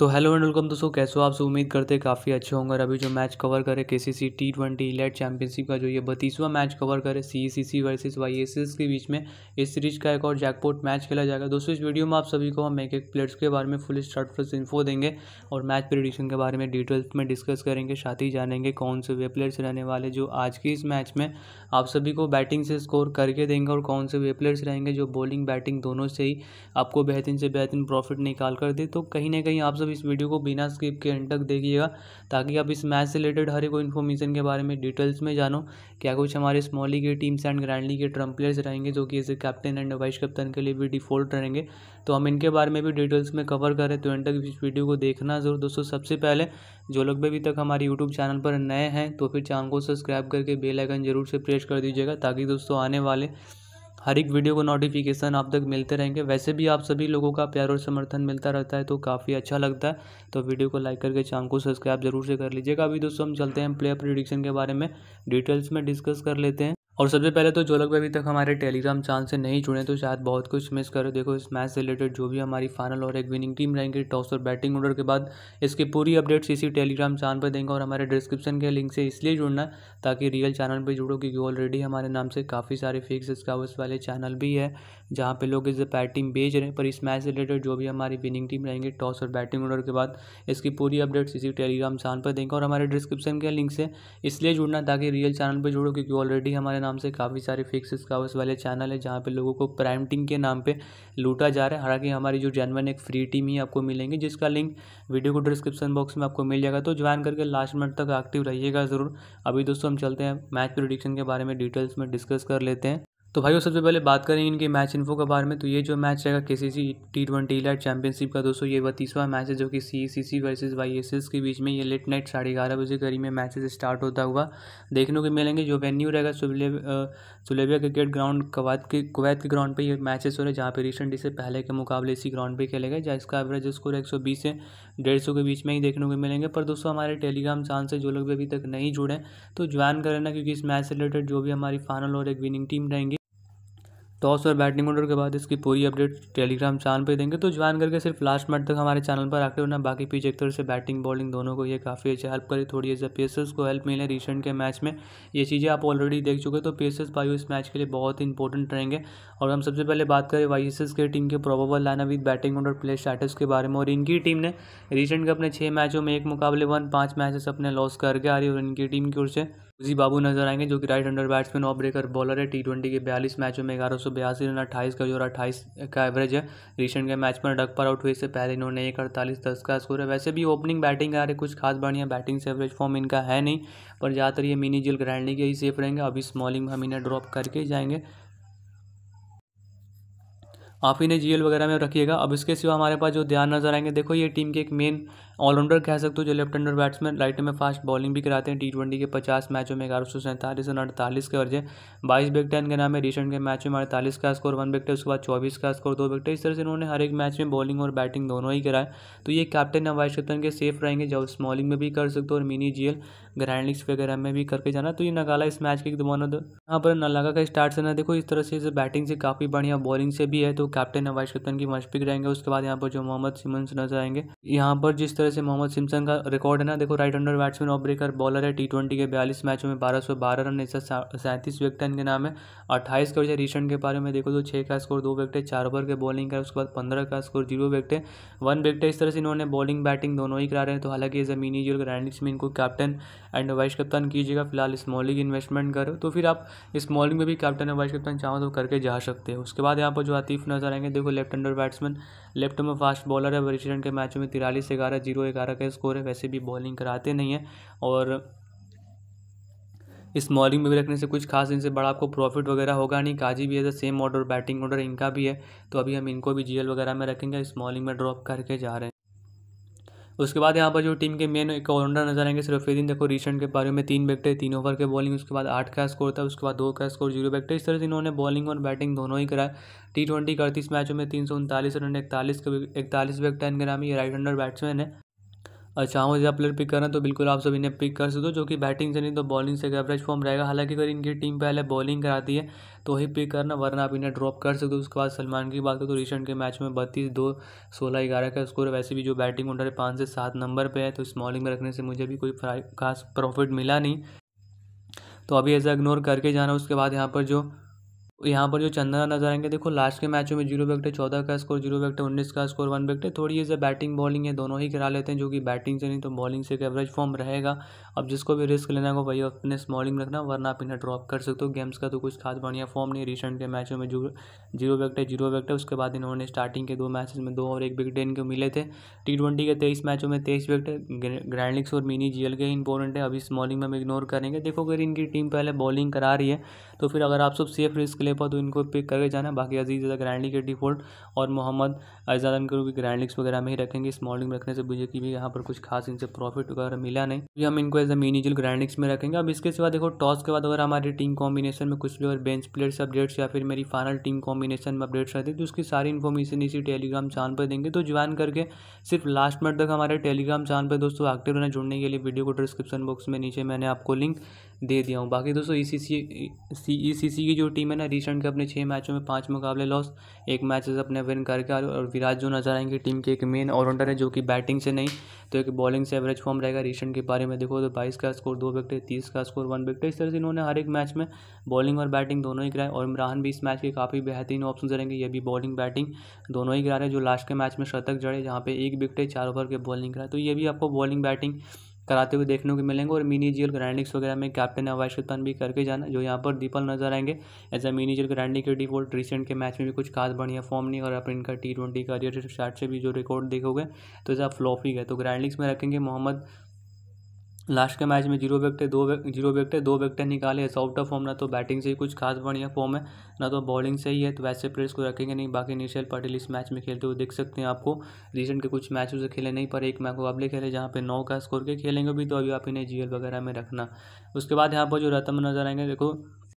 तो hello and welcome दोस्तों कैसे हो आपसे उम्मीद करते हैं काफ़ी अच्छे होंगे अभी जो मैच कवर करे K C C T twenty elite championship का जो ये बत्तीसवां मैच कवर करे C C C versus Y S S के बीच में इस सीरीज का एक और जैकपॉट मैच खेला जाएगा दोस्तों इस वीडियो में आप सभी को हम एक एक प्लेयर्स के बारे में फुल स्टार्ट प्लस इन्फो देंगे और मैच प्रिडिक्शन के बारे में डिटेल्स में डिस्कस करेंगे साथ ही जानेंगे कौन से वे प्लेयर्स रहने वाले जो आज के इस मैच में आप सभी को बैटिंग से स्कोर करके देंगे और कौन से वे प्लेयर्स रहेंगे जो बॉलिंग बैटिंग दोनों से ही आपको बेहतरीन से बेहतरीन प्रॉफिट निकाल कर दे तो कहीं ना कहीं आप दोस्तों मतलब इस वीडियो को बिना स्किप के एंड तक देखिएगा ताकि आप इस मैच से रिलेटेड हर एक इन्फॉर्मेशन के बारे में डिटेल्स में जानो क्या कुछ हमारे स्मॉल लीग के टीम्स एंड ग्रैंड लीग के ट्रम्प प्लेयर्स रहेंगे जो कि as a captain and vice captain के लिए भी डिफॉल्ट रहेंगे तो हम इनके बारे में भी डिटेल्स में कवर करें तो एंड तक इस वीडियो को देखना जरूर दोस्तों सबसे पहले जो लोग भी अभी तक हमारे यूट्यूब चैनल पर नए हैं तो फिर चैनल को सब्सक्राइब करके बेलाइकन जरूर से प्रेस कर दीजिएगा ताकि दोस्तों आने वाले हर एक वीडियो को नोटिफिकेशन आप तक मिलते रहेंगे वैसे भी आप सभी लोगों का प्यार और समर्थन मिलता रहता है तो काफ़ी अच्छा लगता है तो वीडियो को लाइक करके चैनल को सब्सक्राइब जरूर से कर लीजिएगा अभी दोस्तों हम चलते हैं प्लेयर प्रिडिक्शन के बारे में डिटेल्स में डिस्कस कर लेते हैं और सबसे पहले तो जो लोग अभी तक हमारे टेलीग्राम चैनल से नहीं जुड़े तो शायद बहुत कुछ मिस करो देखो इस मैच से रिलेटेड जो भी हमारी फाइनल और एक विनिंग टीम रहेंगी टॉस और बैटिंग ऑर्डर के बाद इसकी पूरी अपडेट्स इसी टेलीग्राम चैनल पर देंगे और हमारे डिस्क्रिप्शन के लिंक से इसलिए जुड़ना ताकि रियल चैनल पर जुड़ो क्योंकि ऑलरेडी हमारे नाम से काफ़ी सारे फिक्स स्काउस वाले चैनल भी है जहाँ पर लोग इस बैटिंग बेच रहे हैं पर इस मैच से रिलेटेड जो भी हमारी विनिंग टीम रहेंगी टॉस और बैटिंग ऑर्डर के बाद इसकी पूरी अपडेट्स इसी टेलीग्राम चैनल पर देंगे और हमारे डिस्क्रिप्शन के लिंक से इसलिए जुड़ना ताकि रियल चैनल पर जुड़ो क्योंकि ऑलरेडी हमारे नाम से काफ़ी सारे फिक्स स्कावर्स वाले चैनल है जहाँ पे लोगों को प्राइम टीम के नाम पे लूटा जा रहा है हालांकि हमारी जो जेनवन एक फ्री टीम ही आपको मिलेंगी जिसका लिंक वीडियो को डिस्क्रिप्शन बॉक्स में आपको मिल जाएगा तो ज्वाइन करके लास्ट मिनट तक एक्टिव रहिएगा ज़रूर अभी दोस्तों हम चलते हैं मैच प्रोडिक्शन के बारे में डिटेल्स में डिस्कस कर लेते हैं तो भाइयों सबसे पहले बात करें इनके मैच इन्फो के बारे में तो ये जो मैच रहेगा K C C T twenty elite championship का दोस्तों ये वह तीसरा मैच है जो कि C C C versus Y S S के बीच में ये लेट नाइट साढ़े ग्यारह बजे करीब में मैचेस स्टार्ट होता हुआ देखने को मिलेंगे जो वेन्यू रहेगा सुलेबिया क्रिकेट ग्राउंड कवैत के कुवैत के ग्राउंड पर ये मैचेस हो रहे हैं जहाँ पर रिसेंट इससे पहले के मुकाबले इसी ग्राउंड पर खेले गए इसका एवरेज स्कोर एक सौ बीस से डेढ़ सौ के बीच में ही देखने को मिलेंगे पर दोस्तों हमारे टेलीग्राम चांस से जो लोग भी अभी तक नहीं जुड़े तो ज्वाइन करें क्योंकि इस मैच से रिलेटेड जो भी हमारी फाइनल और एक विनिंग टीम रहेंगी टॉस और बैटिंग ऑर्डर के बाद इसकी पूरी अपडेट टेलीग्राम चैनल पर देंगे तो ज्वाइन करके सिर्फ लास्ट मिनट तक हमारे चैनल पर आकर वरना बाकी पीछे एक तरह से बैटिंग बॉलिंग दोनों को ये काफ़ी अच्छी हेल्प करे थोड़ी ऐसे पेसर्स को हेल्प मिले रिसेंट के मैच में ये चीज़ें आप ऑलरेडी देख चुके तो पेसर्स भाई इस मैच के लिए बहुत ही इंपॉर्टेंट रहेंगे और हम सबसे पहले बात करें वाई के टीम के probable line with batting order play status के बारे में और इनकी टीम ने रिसेंट के अपने छः मैचों में एक मुकाबले वन पाँच मैचेस अपने लॉस करके आ रही और इनकी टीम की ओर से उजी बाबू नजर आएंगे जो कि right hander batsman off breaker bowler है टी ट्वेंटी के बयालीस मैचों में ग्यारह सौ बयासी रन अट्ठाईस का जो अट्ठाईस का एवरेज है रिसेंट के मैच में डक पर आउट हुए इससे पहले इन्होंने एक अड़तालीस दस का स्कोर है वैसे भी ओपनिंग बैटिंग आ रहे कुछ खास बढ़िया बैटिंग से एवरेज फॉर्म इनका है नहीं पर ज़्यादातर ये मिनी जिल ग्रैंडली के ही सेफ रहेंगे अभी स्मॉलिंग में हम इन्हें ड्रॉप करके जाएंगे आप इन्हें जीएल वगैरह में रखिएगा अब इसके सिवा हमारे पास जो ध्यान नजर आएंगे देखो ये टीम के एक मेन ऑलराउंडर कह सकते हो जो लेफ्ट हैंडर बैट्समैन राइट में फास्ट बॉलिंग भी कराते हैं टी ट्वेंटी के पचास मैचों में ग्यारह सौ सैंतालीस और अड़तालीस के अर्जे बाईस विकेट इनके नाम है रिसेंट के मैच में अड़तालीस का स्कोर वन विकेट उसके बाद चौबीस का स्कोर दो विकेट इस तरह से इन्होंने हर एक मैच में बॉलिंग और बैटिंग दोनों ही कराए तो ये कैप्टन या वाइस कैप्टन के सेफ रहेंगे जब स्मॉलिंग में भी कर सकते हो और मिनी जी ग्रैंड लीग्स वगैरह में भी करके जाना तो ये नगाला इस मैच के दोनों यहाँ पर नलागा का स्टार्ट से ना देखो इस तरह से बैटिंग से काफ़ी बढ़िया बॉलिंग से भी है तो कैप्टन या वाइस कैप्टन की मशपिक रहेंगे उसके बाद यहाँ पर जो मोहम्मद सिमंस नजर आएंगे यहाँ पर जिस तरह तरह से मोहम्मद सिमसन का रिकॉर्ड है ना देखो right hander batsman off breaker bowler है टी ट्वेंटी के बयालीस मैचों में बारह सौ बारह रन एक सैंतीस विकेट इनके नाम है अट्ठाईस का वजह रिसेंट के बारे में देखो तो छः का स्कोर दो विकेट है चार ओवर के बॉलिंग का उसके बाद पंद्रह का स्कोर जीरो विकेट है वन विकेट है इस तरह से इन्होंने बॉलिंग बैटिंग दोनों ही करा रहे हैं तो हालांकि जमीनी जो रैंडिक्स में इनको कैप्टन एंड वाइस कप्तान कीजिएगा फिलहाल स्मॉलिंग इन्वेस्टमेंट करो तो फिर आप स्मॉलिंग में भी कैप्टन या वाइस कप्तान चाहो तो करके जा सकते हो उसके बाद यहाँ पर जो आतीफ नजर आएंगे देखो लेफ्ट अंडर बैट्समैन लेफ्ट में फास्ट बॉलर है वरिष्ठ के मैचों में तिरालीस ग्यारह जीरो ग्यारह का स्कोर है वैसे भी बॉलिंग कराते नहीं है और इस मॉलिंग में भी रखने से कुछ खास इनसे बड़ा आपको प्रॉफिट वगैरह होगा नहीं काजी भी है सेम ऑर्डर बैटिंग ऑर्डर इनका भी है तो अभी हम इनको भी जीएल वगैरह में रखेंगे इस मॉलिंग में ड्रॉप करके जा रहे हैं उसके बाद यहाँ पर जो टीम के मेन एक ऑलराउंडर नजर आएंगे सरफेदीन देखो रिसेंट के बारे में तीन बैक्टे तीन ओवर के बॉलिंग उसके बाद आठ का स्कोर था उसके बाद दो का स्कोर जीरो बैक्टे इस तरह से इन्होंने बॉलिंग और बैटिंग दोनों ही कराया टी ट्वेंटी मैचों में तीन सौ उनतालीस रन इकतालीस इकतालीस बैक्टा इनके नाम ये राइट हंडर बैट्समैन है और चाहो जब प्लेयर पिक करना तो बिल्कुल आप सभी ने पिक कर सकते हो जो कि बैटिंग से नहीं तो बॉलिंग से एवरेज फॉर्म रहेगा हालांकि अगर इनकी टीम पहले बॉलिंग कराती है तो ही पिक करना वरना आप इन्हें ड्रॉप कर सकते हो उसके बाद सलमान की बात करें तो रिसेंट के मैच में बत्तीस दो सोलह ग्यारह का स्कोर वैसे भी जो बैटिंग ऑर्डर है पाँच से सात नंबर पर है तो स्मॉलिंग में रखने से मुझे भी कोई खास प्रॉफिट मिला नहीं तो अभी ऐसा इग्नोर करके जाना उसके बाद यहाँ पर जो यहाँ पर जो चंदा नजर आएंगे देखो लास्ट के मैचों में जीरो बैक्टे चौदह का स्कोर जीरो बैक्टे उन्नीस का स्कोर वन विकेट थोड़ी से बैटिंग बॉलिंग है दोनों ही करा लेते हैं जो कि बैटिंग से नहीं तो बॉलिंग से एक एवरेज फॉर्म रहेगा अब जिसको भी रिस्क लेना होगा वही अपने स्मॉलिंग रखना वरना आप इन्हें ड्रॉप कर सकते हो गेम्स का तो कुछ खास बढ़िया फॉर्म नहीं रिसेंट के मैचों में जीरो जीरो है जीरो बैक्टे है उसके बाद इन्होंने स्टार्टिंग के दो मैचेस में दो और एक विकेट इनको मिले थे टी ट्वेंटी के तेईस मैचों में तेईस विकटे ग्रैंड लिग्स और मिनी जी के इंपॉर्टेंट है अभी स्मॉलिंग में हम इग्नोर करेंगे देखो अगर इनकी टीम पहले बॉलिंग करा रही है तो फिर अगर आप सब सेफ रिस्क लेपर तो इनको पिक करके जाना बाकी अजीज ज़्यादा ग्रैंडली के डिफॉल्ट और मोहम्मद अजाद इनको भी ग्रैंडलिक्स वगैरह में ही रखेंगे स्मॉलिंग में रखने से मुझे कि भी यहाँ पर कुछ खास इनसे प्रॉफिट वगैरह मिला नहीं तो हम इनको एज अ मिनीजल ग्रैंडलिक्स में रखेंगे अब इसके सिवा देखो टॉस के बाद अगर हमारी टीम कॉम्बिनेशन में कुछ भी और बेंच प्लेयर्स अपडेट्स या फिर मेरी फाइनल टीम कॉम्बिनेशन में अपडेट्स रहते तो उसकी सारी इन्फॉर्मेशन इसी टेलीग्राम चैनल पर देंगे तो ज्वाइन करके सिर्फ लास्ट मिनट तक हमारे टेलीग्राम चैनल पर दोस्तों एक्टिव रहना जुड़ने के लिए वीडियो को डिस्क्रिप्शन बॉक्स में नीचे मैंने आपको लिंक दे दिया हूँ बाकी दोस्तों ई सी सी की जो टीम है ना रिसेंट के अपने छः मैचों में पाँच मुकाबले लॉस एक मैच अपने विन करके और विराट जो नजर आएंगे टीम के एक मेन ऑलराउंडर है जो कि बैटिंग से नहीं तो एक बॉलिंग से एवरेज फॉर्म रहेगा रिसेंट के बारे में देखो तो बाईस का स्कोर दो विकेट तीस का स्कोर वन विकेट इस तरह से इन्होंने हर एक मैच में बॉलिंग और बैटिंग दोनों ही कराए और इमरान भी इस मैच के काफ़ी बेहतरीन ऑप्शन रहेंगे ये भी बॉलिंग बैटिंग दोनों ही करा रहे हैं जो लास्ट के मैच में शतक जड़े जहाँ पे एक विकेट चार ओवर के बॉलिंग कराए तो ये भी आपको बॉलिंग बैटिंग कराते हुए देखने को मिलेंगे और मिनी जियल ग्रैंडिक्स वगैरह में कैप्टन है वाइस कप्तान भी करके जाना जो यहाँ पर दीपल नजर आएंगे एज अ मिनी जियल ग्रैंडिक के डिफॉल्ट रिसेंट के मैच में भी कुछ खास बढ़िया फॉर्म नहीं और आप इनका टी ट्वेंटी करियर स्टार्ट से भी जो रिकॉर्ड देखोगे तो ऐसा फ्लॉप ही गए तो ग्रैंडिक्स में रखेंगे मोहम्मद लास्ट के मैच में जीरो विकटे दो जीरो विकटे दो विकटे निकाले इस ऑफ फॉर्म ना तो बैटिंग से ही कुछ खास बढ़िया फॉर्म है ना तो बॉलिंग से ही है तो वैसे प्लेयर्स को रखेंगे नहीं बाकी निशल पटेल इस मैच में खेलते हुए देख सकते हैं आपको रिसेंट के कुछ मैचों से खेले नहीं पर एक मुकाबले खेले जहाँ पे नौ का स्कोर के खेलेंगे भी तो अभी आप इन्हें जी वगैरह में रखना उसके बाद यहाँ पर जो रतम नजर आएंगे देखो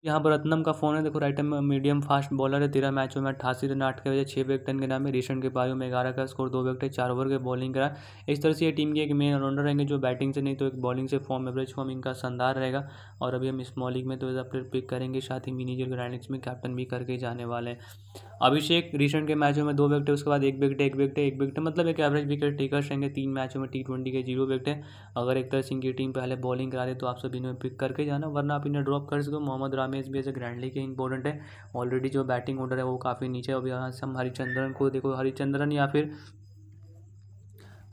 यहाँ पर रत्नम का फोन है देखो राइट में मीडियम फास्ट बॉलर है तेरह मैचों में अट्ठासी रन आठ के वजह छः विकेट के नाम है रिसेंट के पारियों में ग्यारह का स्कोर दो विकेट चार ओवर के बॉलिंग करा इस तरह से ये टीम के एक मेन ऑलराउंडर रहेंगे जो बैटिंग से नहीं तो एक बॉलिंग से फॉर्म एवरेज फॉर्म इनका शानदार रहेगा और अभी हम इस मॉलिंग में तो एज प्लेयर पिक करेंगे साथ ही मिनी जूर ग्रैंडिक्स में कैप्टन भी करके जाने वाले हैं अभिषेक रिसेंट के मैचों में दो विकेट उसके बाद एक विकेट एक विकेट एक विकेट मतलब एक एवरेज विकेट टेकर्स रहेंगे तीन मैचों में टी ट्वेंटी के जीरो विकेट अगर एक तरह से इनकी टीम पहले बॉलिंग करा दे तो आप सभी इन्हें पिक करके जाना वरना आप इन्हें ड्रॉप कर सको मोहम्मद मैच भी ऐसे ग्रैंडली के इंपॉर्टेंट है ऑलरेडी जो बैटिंग ऑर्डर है वो काफ़ी नीचे अभी यहाँ से हम हरिचंद्रन को देखो हरिचंद्रन या फिर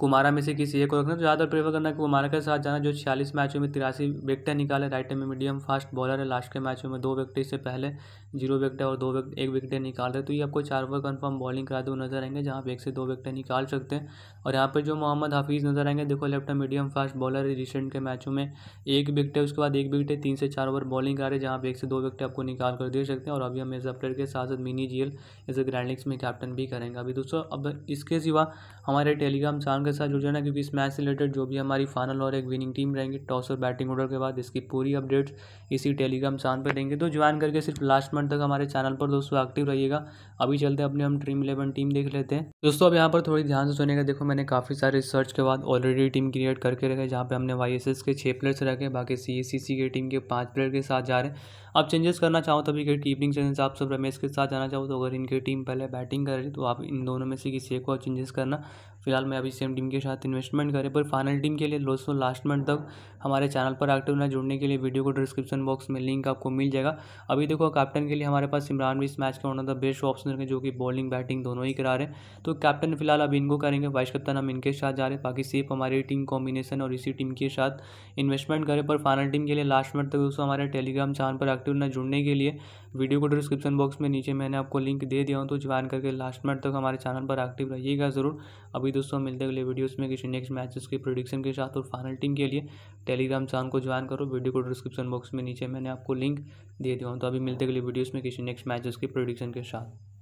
कुमारा में से किसी एक को रखना तो ज़्यादा प्रेफर करना कि कुमारा के साथ जाना जो छियालीस मैचों में तिरासी विकटें निकाले राइट में मीडियम फास्ट बॉलर है लास्ट के मैचों में दो विकटें से पहले जीरो विकेट और दो विकेट एक विकेटें निकाल रहे तो ये आपको चार ओवर कन्फर्म बॉलिंग कराते हुए नजर आएंगे जहाँ पर एक से दो विकटें निकाल सकते हैं और यहाँ पर जो मोहम्मद हाफिज़ नजर आएंगे देखो लेफ्ट मीडियम फास्ट बॉलर है रिसेंट के मैचों में एक विकेट है उसके बाद एक विकेट है तीन से चार ओवर बॉलिंग करा रहे जहाँ पर एक से दो विकेट आपको निकाल कर दे सकते हैं और अभी हम मेजा प्लेयर के साथ साथ मिनी एल एज अ ग्रैंड में कैप्टन भी करेंगे अभी दोस्तों अब इसके सिवा हमारे टेलीग्राम चैनल के साथ जुड़ जाना क्योंकि इस मैच से रिलेटेड जो भी हमारी फाइनल और एक विनिंग टीम रहेंगी टॉस और बैटिंग ऑर्डर के बाद इसकी पूरी अपडेट्स इसी टेलीग्राम चैनल पर देंगे तो ज्वाइन करके सिर्फ लास्ट मंथ एंड तक हमारे चैनल पर दोस्तों एक्टिव रहिएगा अभी चलते अपने हम ड्रीम इलेवन टीम देख लेते हैं दोस्तों अब यहाँ पर थोड़ी ध्यान से सुनेगा देखो मैंने काफ़ी सारे रिसर्च के बाद ऑलरेडी टीम क्रिएट करके रखे जहाँ पर हमने वाई के छः प्लेयर्स रखे बाकी सी के टीम के पाँच प्लेयर के साथ जा रहे हैं आप चेंजेस करना चाहो तो अभी के कीपिंग चेंजेस आप सब रमेश के साथ जाना चाहो तो अगर इनकी टीम पहले बैटिंग कर रही तो आप इन दोनों में से किसी एक को चेंजेस करना फिलहाल मैं अभी सेम टीम के साथ इन्वेस्टमेंट करें पर फाइनल टीम के लिए दोस्तों लास्ट मंथ तक हमारे चैनल पर एक्टिव ना जुड़ने के लिए वीडियो को डिस्क्रिप्शन बॉक्स में लिंक आपको मिल जाएगा अभी देखो कैप्टन के लिए हमारे पास इमरान भी इस मैच के one of the best option है जो कि बॉलिंग बैटिंग दोनों ही करा रहे हैं तो कैप्टन फिलहाल अब इनको करेंगे वाइस कप्तान हम इनके साथ जा रहे हैं बाकी सिर्फ हमारी टीम कॉम्बिनेशन और इसी टीम के साथ इन्वेस्टमेंट करें पर फाइनल टीम के लिए लास्ट मंथ तक दोस्तों हमारे टेलीग्राम चैनल पर एक्टिव ना जुड़ने के लिए वीडियो को डिस्क्रिप्शन बॉक्स में नीचे मैंने आपको लिंक दे दिया हूँ तो ज्वाइन करके लास्ट मिनट तक हमारे चैनल पर एक्टिव रहिएगा ज़रूर अभी दोस्तों मिलते अगले वीडियोस में किसी नेक्स्ट मैचेस के प्रोडिक्शन के साथ और फाइनल टीम के लिए टेलीग्राम चैनल को ज्वाइन करो वीडियो को डिस्क्रिप्शन बॉक्स में नीचे मैंने आपको लिंक दे दिया हूँ तो अभी मिलते अगले वीडियोज़ में किसी नेक्स्ट मैचेस के प्रोडिक्शन के साथ